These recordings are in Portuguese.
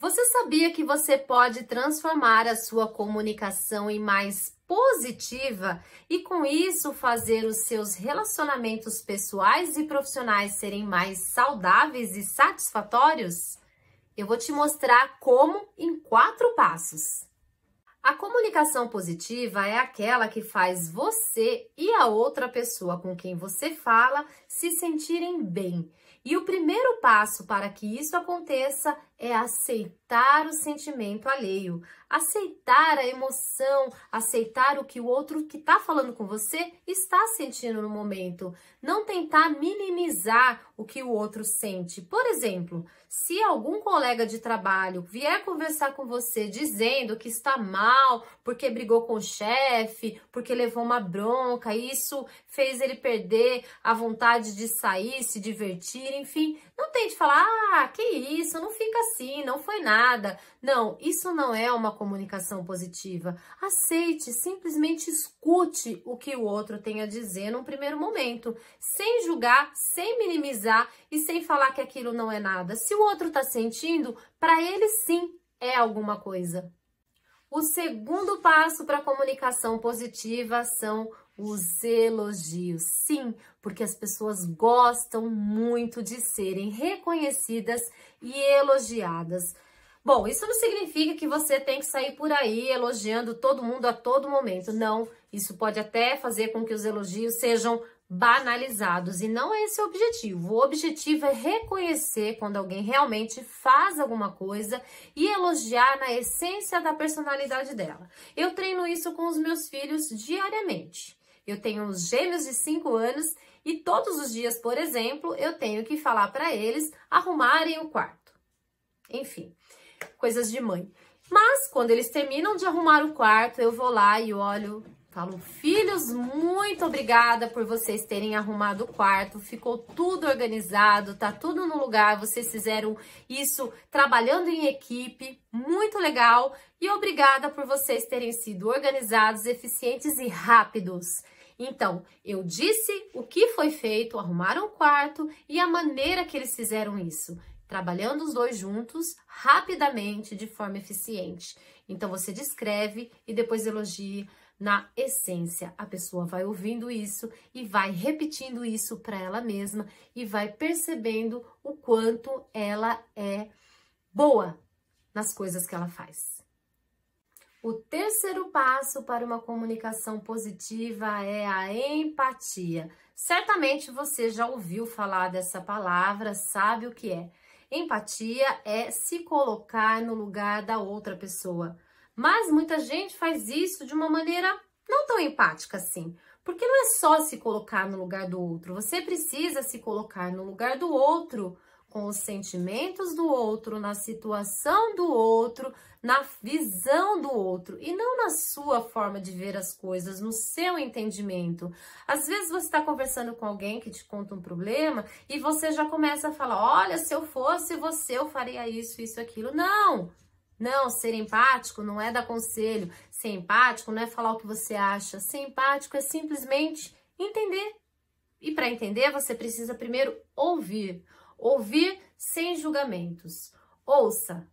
Você sabia que você pode transformar a sua comunicação em mais positiva e com isso fazer os seus relacionamentos pessoais e profissionais serem mais saudáveis e satisfatórios? Eu vou te mostrar como em quatro passos. A comunicação positiva é aquela que faz você e a outra pessoa com quem você fala se sentirem bem. E o primeiro passo para que isso aconteça é aceitar o sentimento alheio, aceitar a emoção, aceitar o que o outro que está falando com você está sentindo no momento. Não tentar minimizar o que o outro sente. Por exemplo, se algum colega de trabalho vier conversar com você dizendo que está mal porque brigou com o chefe, porque levou uma bronca, isso fez ele perder a vontade de sair, se divertir, enfim, não tente falar, ah, que isso, não fica assim assim, não foi nada. Não, isso não é uma comunicação positiva. Aceite, simplesmente escute o que o outro tem a dizer num primeiro momento, sem julgar, sem minimizar e sem falar que aquilo não é nada. Se o outro está sentindo, para ele sim é alguma coisa. O segundo passo para a comunicação positiva são os elogios. Sim, porque as pessoas gostam muito de serem reconhecidas e elogiadas. Bom, isso não significa que você tem que sair por aí elogiando todo mundo a todo momento. Não, isso pode até fazer com que os elogios sejam banalizados e não é esse o objetivo. O objetivo é reconhecer quando alguém realmente faz alguma coisa e elogiar na essência da personalidade dela. Eu treino isso com os meus filhos diariamente. Eu tenho uns gêmeos de 5 anos e todos os dias, por exemplo, eu tenho que falar para eles arrumarem o quarto. Enfim, coisas de mãe. Mas quando eles terminam de arrumar o quarto, eu vou lá e olho Falo, filhos, muito obrigada por vocês terem arrumado o quarto, ficou tudo organizado, tá tudo no lugar, vocês fizeram isso trabalhando em equipe, muito legal. E obrigada por vocês terem sido organizados, eficientes e rápidos. Então, eu disse o que foi feito, arrumaram o quarto e a maneira que eles fizeram isso, trabalhando os dois juntos, rapidamente, de forma eficiente. Então você descreve e depois elogie na essência. A pessoa vai ouvindo isso e vai repetindo isso para ela mesma e vai percebendo o quanto ela é boa nas coisas que ela faz. O terceiro passo para uma comunicação positiva é a empatia. Certamente você já ouviu falar dessa palavra, sabe o que é. Empatia é se colocar no lugar da outra pessoa. Mas muita gente faz isso de uma maneira não tão empática assim. Porque não é só se colocar no lugar do outro, você precisa se colocar no lugar do outro com os sentimentos do outro, na situação do outro, na visão do outro e não na sua forma de ver as coisas, no seu entendimento. Às vezes você está conversando com alguém que te conta um problema e você já começa a falar: olha, se eu fosse você, eu faria isso, isso, aquilo. Não! Não, ser empático não é dar conselho. Ser empático não é falar o que você acha. Ser empático é simplesmente entender. E para entender, você precisa primeiro ouvir. Ouvir sem julgamentos. Ouça,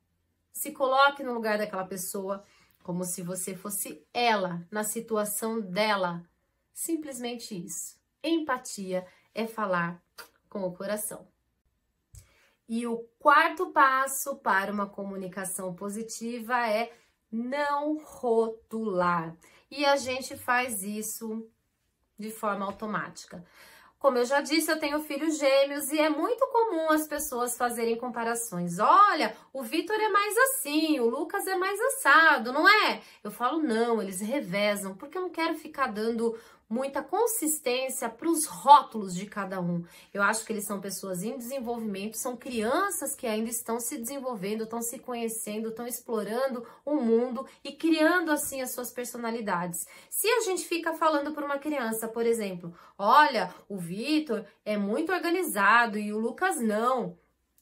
se coloque no lugar daquela pessoa, como se você fosse ela, na situação dela. Simplesmente isso. Empatia é falar com o coração. E o quarto passo para uma comunicação positiva é não rotular. E a gente faz isso de forma automática. Como eu já disse, eu tenho filhos gêmeos e é muito comum as pessoas fazerem comparações. Olha, o Vitor é mais assim, o Lucas é mais assado, não é? Eu falo, não, eles revezam, porque eu não quero ficar dando muita consistência para os rótulos de cada um. Eu acho que eles são pessoas em desenvolvimento, são crianças que ainda estão se desenvolvendo, estão se conhecendo, estão explorando o mundo e criando assim as suas personalidades. Se a gente fica falando para uma criança, por exemplo, olha, o Vitor é muito organizado e o Lucas não,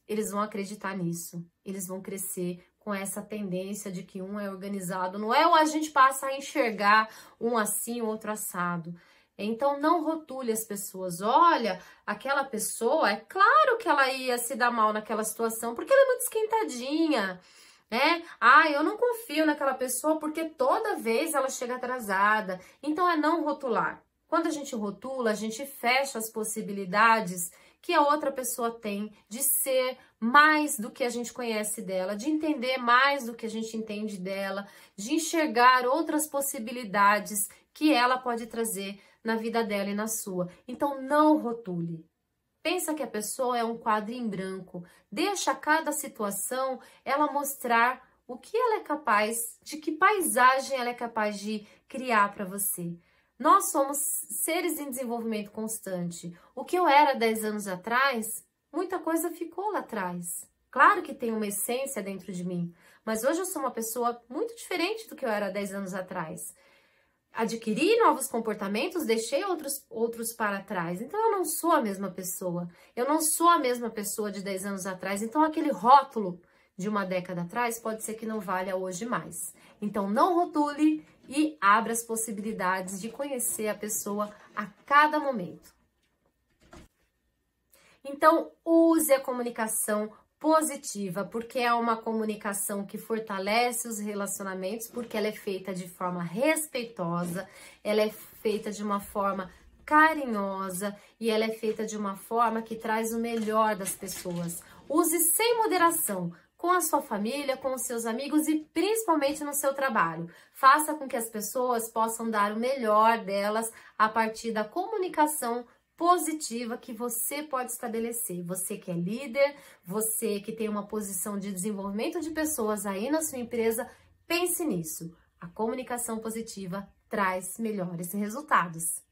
eles vão acreditar nisso, eles vão crescer com essa tendência de que um é organizado. Não é o a gente passa a enxergar um assim, outro assado. Então, não rotule as pessoas. Olha, aquela pessoa, é claro que ela ia se dar mal naquela situação, porque ela é muito esquentadinha, né? Ah, eu não confio naquela pessoa porque toda vez ela chega atrasada. Então, é não rotular. Quando a gente rotula, a gente fecha as possibilidades que a outra pessoa tem, de ser mais do que a gente conhece dela, de entender mais do que a gente entende dela, de enxergar outras possibilidades que ela pode trazer na vida dela e na sua. Então não rotule. Pensa que a pessoa é um quadro em branco. Deixa cada situação ela mostrar o que ela é capaz, de que paisagem ela é capaz de criar para você. Nós somos seres em desenvolvimento constante. O que eu era 10 anos atrás, muita coisa ficou lá atrás. Claro que tem uma essência dentro de mim, mas hoje eu sou uma pessoa muito diferente do que eu era 10 anos atrás. Adquiri novos comportamentos, deixei outros, outros para trás. Então eu não sou a mesma pessoa. Eu não sou a mesma pessoa de 10 anos atrás. Então aquele rótulo de uma década atrás, pode ser que não valha hoje mais. Então, não rotule e abra as possibilidades de conhecer a pessoa a cada momento. Então, use a comunicação positiva, porque é uma comunicação que fortalece os relacionamentos, porque ela é feita de forma respeitosa, ela é feita de uma forma carinhosa e ela é feita de uma forma que traz o melhor das pessoas. Use sem moderação, com a sua família, com os seus amigos e principalmente no seu trabalho. Faça com que as pessoas possam dar o melhor delas a partir da comunicação positiva que você pode estabelecer. Você que é líder, você que tem uma posição de desenvolvimento de pessoas aí na sua empresa, pense nisso. A comunicação positiva traz melhores resultados.